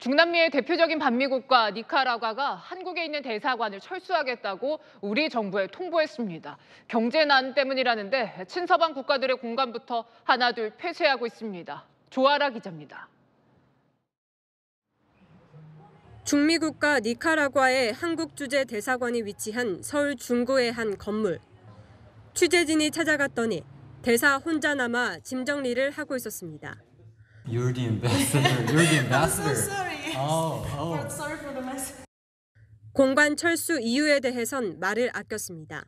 중남미의 대표적인 반미국가 니카라과가 한국에 있는 대사관을 철수하겠다고 우리 정부에 통보했습니다. 경제난 때문이라는데 친서방 국가들의 공간부터 하나둘 폐쇄하고 있습니다. 조아라 기자입니다. 중미 국가 니카라과의 한국 주재 대사관이 위치한 서울 중구의 한 건물. 취재진이 찾아갔더니 대사 혼자 남아 짐 정리를 하고 있었습니다. You're the ambassador. You're the ambassador. Oh, oh. Sorry for the mess. 공관 철수 이유에 대해선 말을 아꼈습니다.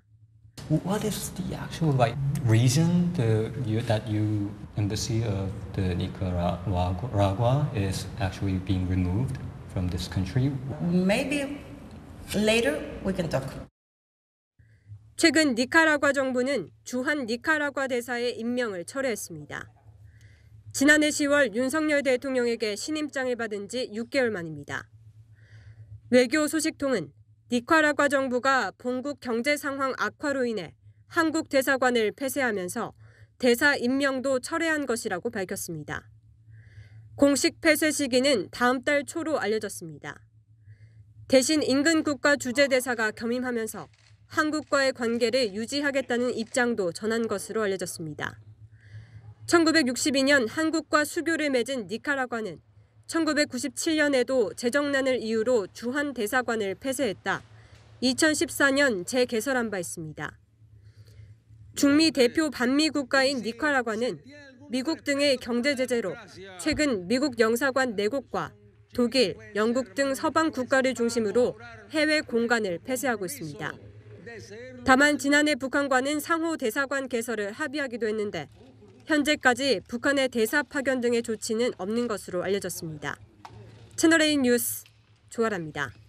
What is the actual like reason the, you, that you embassy of the Nicaragua is actually being removed from this country? Maybe later we can talk. 최근 니카라과 정부는 주한 니카라과 대사의 임명을 철회했습니다. 지난해 10월 윤석열 대통령에게 신임장을 받은 지 6개월 만입니다. 외교 소식통은 니카라과 정부가 본국 경제 상황 악화로 인해 한국 대사관을 폐쇄하면서 대사 임명도 철회한 것이라고 밝혔습니다. 공식 폐쇄 시기는 다음 달 초로 알려졌습니다. 대신 인근 국가 주재대사가 겸임하면서 한국과의 관계를 유지하겠다는 입장도 전한 것으로 알려졌습니다. 1962년 한국과 수교를 맺은 니카라과는 1997년에도 재정난을 이유로 주한 대사관을 폐쇄했다. 2014년 재개설한 바 있습니다. 중미 대표 반미 국가인 니카라과는 미국 등의 경제 제재로 최근 미국 영사관 4곳과 독일, 영국 등 서방 국가를 중심으로 해외 공간을 폐쇄하고 있습니다. 다만 지난해 북한과는 상호 대사관 개설을 합의하기도 했는데 현재까지 북한의 대사 파견 등의 조치는 없는 것으로 알려졌습니다. 채널A 뉴스 조아랍니다.